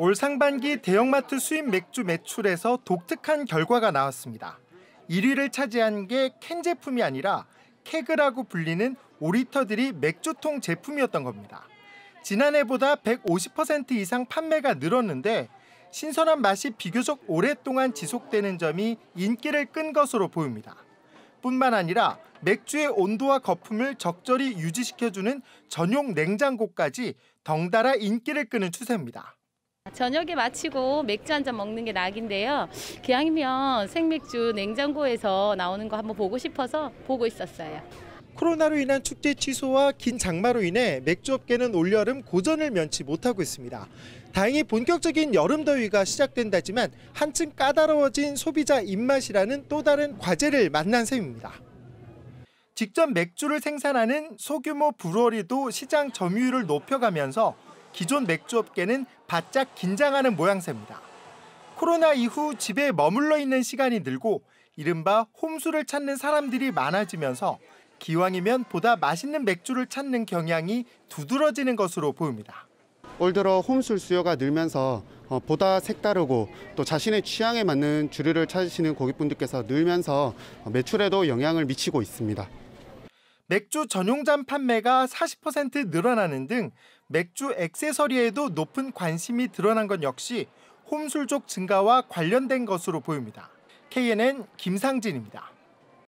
올 상반기 대형마트 수입 맥주 매출에서 독특한 결과가 나왔습니다. 1위를 차지한 게 캔 제품이 아니라 케그라고 불리는 5리터들이 맥주통 제품이었던 겁니다. 지난해보다 150% 이상 판매가 늘었는데 신선한 맛이 비교적 오랫동안 지속되는 점이 인기를 끈 것으로 보입니다. 뿐만 아니라 맥주의 온도와 거품을 적절히 유지시켜주는 전용 냉장고까지 덩달아 인기를 끄는 추세입니다. 저녁에 마치고 맥주 한 잔 먹는 게 낙인데요. 기왕이면 그 생맥주 냉장고에서 나오는 거 한번 보고 싶어서 보고 있었어요. 코로나로 인한 축제 취소와 긴 장마로 인해 맥주 업계는 올여름 고전을 면치 못하고 있습니다. 다행히 본격적인 여름 더위가 시작된다지만 한층 까다로워진 소비자 입맛이라는 또 다른 과제를 만난 셈입니다. 직접 맥주를 생산하는 소규모 브루어리도 시장 점유율을 높여가면서 기존 맥주 업계는 바짝 긴장하는 모양새입니다. 코로나 이후 집에 머물러 있는 시간이 늘고 이른바 홈술을 찾는 사람들이 많아지면서 기왕이면 보다 맛있는 맥주를 찾는 경향이 두드러지는 것으로 보입니다. 올 들어 홈술 수요가 늘면서 어, 보다 색다르고 또 자신의 취향에 맞는 주류를 찾으시는 고객분들께서 늘면서 어, 매출에도 영향을 미치고 있습니다. 맥주 전용잔 판매가 40% 늘어나는 등 맥주 액세서리에도 높은 관심이 드러난 건 역시 홈술족 증가와 관련된 것으로 보입니다. KNN 김상진입니다.